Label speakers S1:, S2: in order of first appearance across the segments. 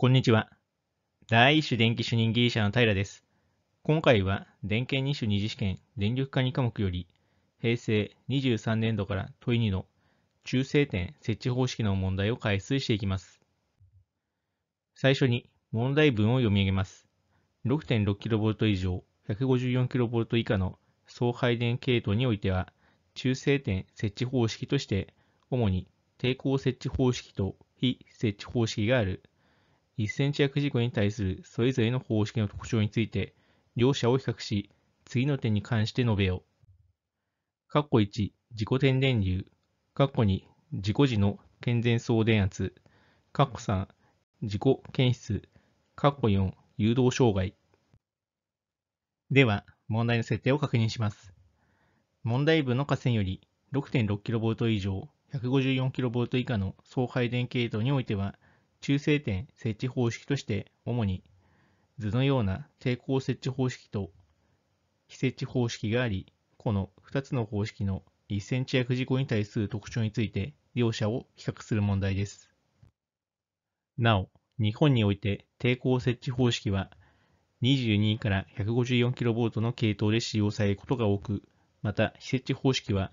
S1: こんにちは。第一種電気主任技術者の平です。今回は、電研2種二次試験電力管理科目より、平成23年度から問い2の中性点設置方式の問題を解説していきます。最初に問題文を読み上げます。6.6kV 以上 154kV 以下の総配電系統においては、中性点設置方式として、主に抵抗設置方式と非設置方式がある1センチ約事故に対するそれぞれの方式の特徴について、両者を比較し、次の点に関して述べよう。括弧1、自己点電流。括弧2、自己時の健全送電圧。括弧3、自己検出。括弧4、誘導障害。では、問題の設定を確認します。問題文の下線より 6.6kV 以上 154kV 以下の総配電系統においては、中性点設置方式として主に図のような抵抗設置方式と非設置方式があり、この2つの方式の1センチ約事項に対する特徴について両者を比較する問題です。なお、日本において抵抗設置方式は22から154 k v の系統で使用されることが多く、また非設置方式は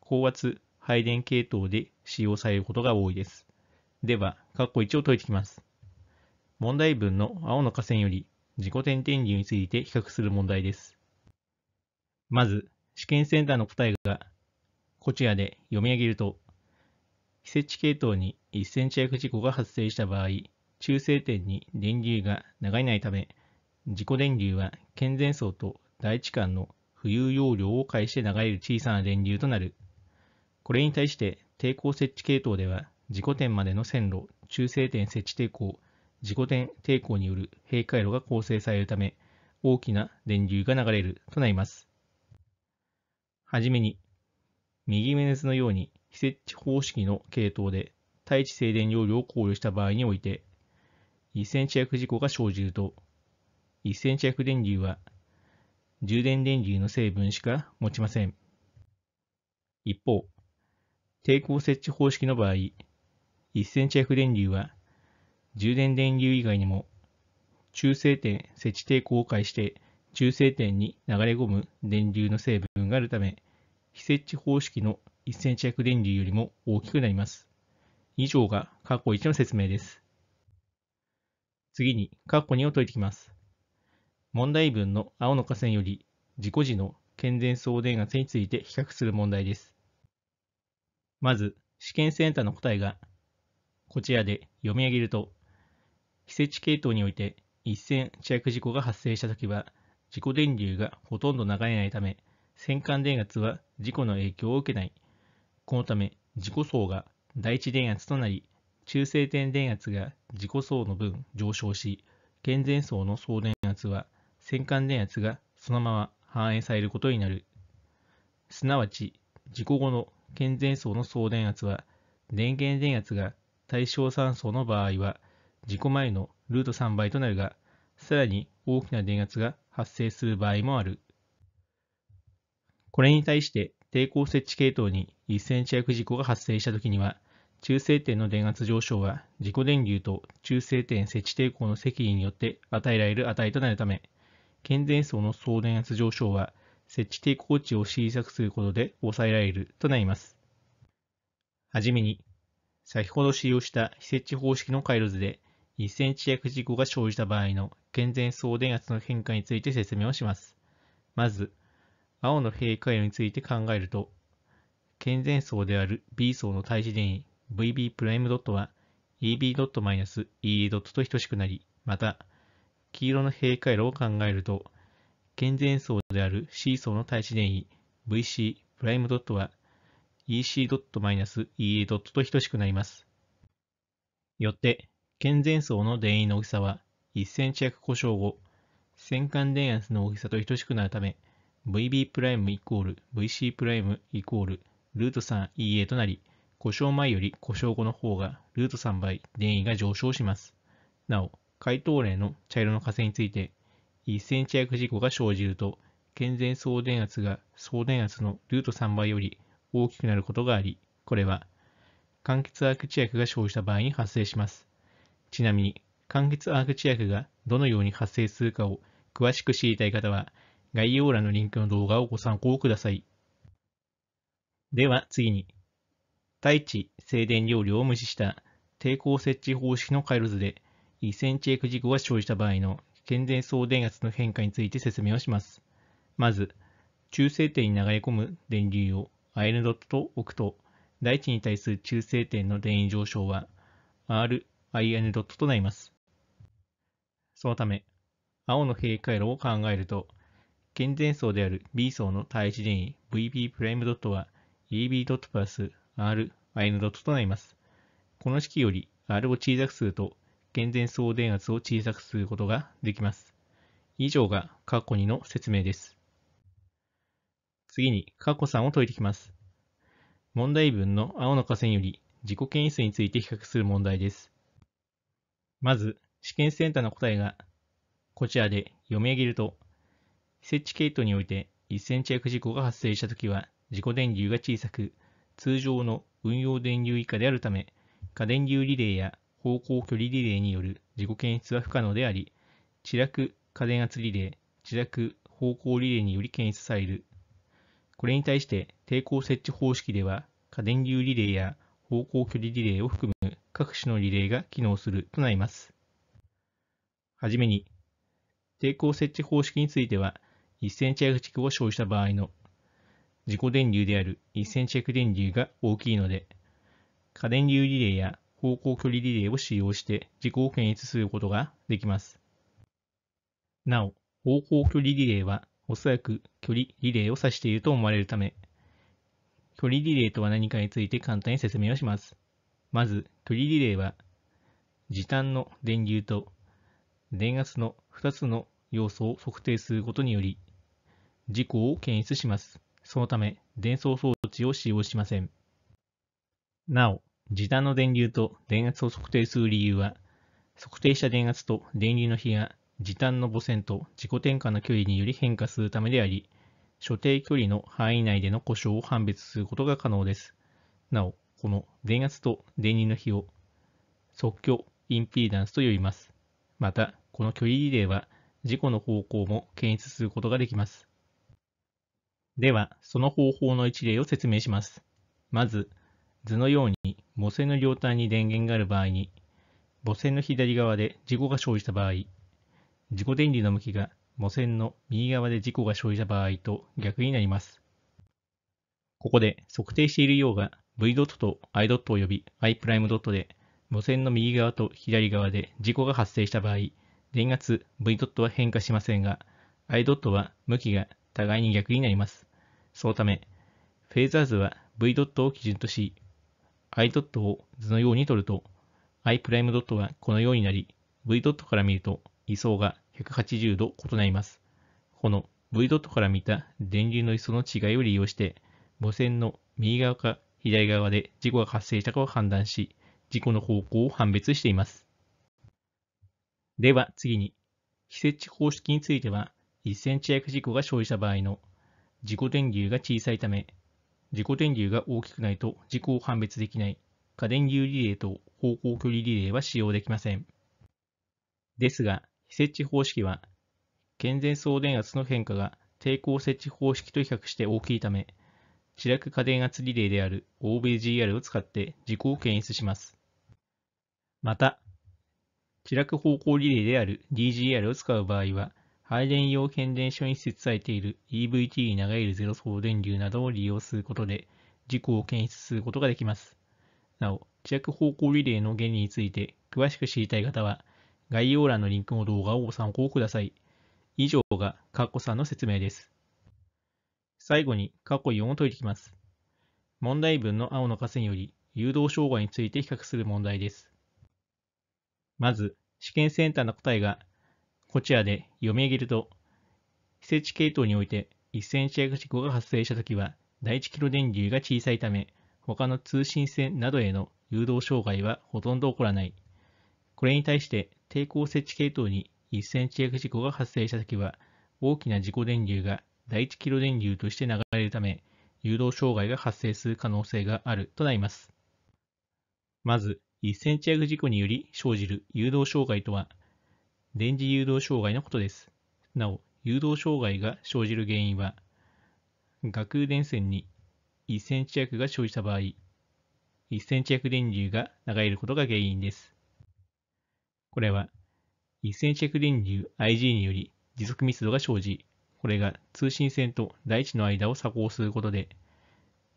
S1: 高圧配電系統で使用されることが多いです。では、括弧1を解いていきます。問題文の青の下線より自己点転流について比較する問題です。まず、試験センターの答えがこちらで読み上げると、非接地系統に1センチ約事故が発生した場合、中性点に電流が流れないため、自己電流は健全層と大地間の浮遊容量を介して流れる小さな電流となる。これに対して抵抗接地系統では事故点までの線路、中性点設置抵抗、事故点抵抗による閉回路が構成されるため、大きな電流が流れるとなります。はじめに、右目熱のように非設置方式の系統で対地静電容量を考慮した場合において、1センチ約事故が生じると、1センチ約電流は充電電流の成分しか持ちません。一方、抵抗設置方式の場合、1cF 電流は充電電流以外にも中性点設置抵抗を介して中性点に流れ込む電流の成分があるため非設置方式の 1cF 電流よりも大きくなります。以上が括弧1の説明です。次に括弧2を解いていきます。問題文の青の下線より自己時の健全送電圧について比較する問題です。まず、試験センターの答えがこちらで読み上げると、非接地系統において一線地約事故が発生したときは、自己電流がほとんど流れないため、戦艦電圧は事故の影響を受けない。このため、自己層が第一電圧となり、中性点電圧が自己層の分上昇し、健全層の総電圧は戦艦電圧がそのまま反映されることになる。すなわち、事故後の健全層の総電圧は電源電圧が対象酸素の場合は、事故前のルート3倍となるが、さらに大きな電圧が発生する場合もある。これに対して抵抗設置系統に1センチ薬事故が発生したときには、中性点の電圧上昇は自己電流と中性点設置抵抗の積離によって与えられる値となるため、健全層の総電圧上昇は設置抵抗値を小さくすることで抑えられるとなります。はじめに、先ほど使用した非接地方式の回路図で 1cm 約事故が生じた場合の健全送電圧の変化について説明をします。まず、青の閉回路について考えると、健全層である B 層の対子電位 VB' は EB.-EA. と等しくなり、また、黄色の閉回路を考えると、健全層である C 層の対子電位 VC' は ec.-ea. と等しくなります。よって、健全層の電位の大きさは 1cm 約故障後、線間電圧の大きさと等しくなるため、vb' vc' イコールルート 3ea となり、故障前より故障後の方がルート3倍電位が上昇します。なお、回答例の茶色の火星について、1cm 約事故が生じると、健全送電圧が送電圧のルート3倍より大きくなることがあり、これは、間欠アークチ薬が生じた場合に発生します。ちなみに、間欠アークチ薬がどのように発生するかを詳しく知りたい方は、概要欄のリンクの動画をご参考ください。では次に、対地静電容量を無視した抵抗設置方式の回路図で、一線チェック事故が生じた場合の健全送電圧の変化について説明をします。まず、中性点に流れ込む電流をアイ n ドットと置くと、大地に対する中性点の電位上昇は RIN ドットとなります。そのため、青の平回路を考えると、健全層である B 層の対地電位 VB プライムドットは EB ドットプラス RIN ドットとなります。この式より R を小さくすると、健全層電圧を小さくすることができます。以上が括弧2の説明です。次に過さんを解いてきます。問題文の青の下線より自己検出について比較する問題です。まず、試験センターの答えがこちらで読み上げると、設置系統において1センチ約事故が発生したときは自己電流が小さく、通常の運用電流以下であるため、過電流リレーや方向距離リレーによる自己検出は不可能であり、地落過電圧リレー、地落方向リレーにより検出されるこれに対して抵抗設置方式では過電流リレーや方向距離リレーを含む各種のリレーが機能するとなります。はじめに、抵抗設置方式については 1cm 約軸を生じた場合の自己電流である 1cm 約電流が大きいので、過電流リレーや方向距離リレーを使用して自己を検出することができます。なお、方向距離リレーはおそらく距離リレーを指していると思われるため、距離リレーとは何かについて簡単に説明をします。まず、距離リレーは、時短の電流と電圧の2つの要素を測定することにより、事故を検出します。そのため、伝送装置を使用しません。なお、時短の電流と電圧を測定する理由は、測定した電圧と電流の比が時短の母船と自己転換の距離により変化するためであり、所定距離の範囲内での故障を判別することが可能です。なお、この電圧と電流の比を即興インピーダンスと呼びます。また、この距離リレーは事故の方向も検出することができます。では、その方法の一例を説明します。まず、図のように母船の両端に電源がある場合に、母線の左側で事故が生じた場合、自己電流の向きが母線の右側で事故が生じた場合と逆になります。ここで測定している量が V ドットと I ドット及び I プライムドットで母線の右側と左側で事故が発生した場合、電圧 V ドットは変化しませんが、I ドットは向きが互いに逆になります。そのため、フェーザー図は V ドットを基準とし、I ドットを図のように取ると、I プライムドットはこのようになり、V ドットから見ると位相が180度異なります。この V ドットから見た電流の位相の違いを利用して、母線の右側か左側で事故が発生したかを判断し、事故の方向を判別しています。では次に、非接地方式については、1センチ約事故が生じた場合の事故電流が小さいため、事故電流が大きくないと事故を判別できない過電流リレーと方向距離リレーは使用できません。ですが、非接地方式は、健全送電圧の変化が抵抗設置方式と比較して大きいため、地落過電圧リレーである OBGR を使って事故を検出します。また、地落方向リレーである DGR を使う場合は、配電用変電所に設置されている EVT に流れるゼロ送電流などを利用することで、事故を検出することができます。なお、地落方向リレーの原理について詳しく知りたい方は、概要欄のリンクの動画をご参考ください。以上がカッコんの説明です。最後にカッコ4を解いていきます。問題文の青の下により誘導障害について比較する問題です。まず、試験センターの答えがこちらで読み上げると、非接地系統において1センチ約事故が発生したときは、第1キロ電流が小さいため、他の通信線などへの誘導障害はほとんど起こらない。これに対して、抵抗設置系統に一線地域事故が発生したときは、大きな事故電流が第一キロ電流として流れるため、誘導障害が発生する可能性があるとなります。まず、1センチア事故により生じる誘導障害とは、電磁誘導障害のことです。なお、誘導障害が生じる原因は、学空電線に1センチ薬が生じた場合、1センチ薬電流が流れることが原因です。これは、一線チェック電流 IG により持続密度が生じ、これが通信線と大地の間を鎖行することで、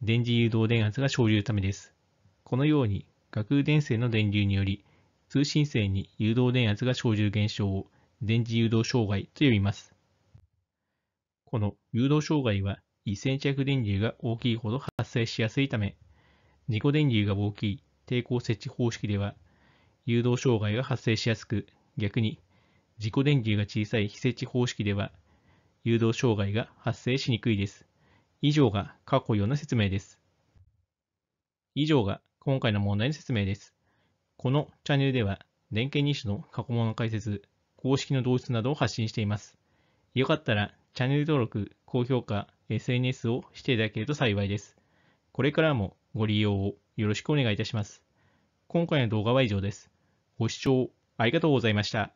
S1: 電磁誘導電圧が生じるためです。このように、架空電線の電流により、通信線に誘導電圧が生じる現象を電磁誘導障害と呼びます。この誘導障害は、一線着電流が大きいほど発生しやすいため、自己電流が大きい抵抗設置方式では、誘導障害が発生しやすく、逆に自己電流が小さい非接地方式では、誘導障害が発生しにくいです。以上が過去4の説明です。以上が今回の問題の説明です。このチャンネルでは、電源認証の過去問の解説、公式の導出などを発信しています。よかったら、チャンネル登録、高評価、SNS をしていただけると幸いです。これからもご利用をよろしくお願いいたします。今回の動画は以上です。ご視聴ありがとうございました。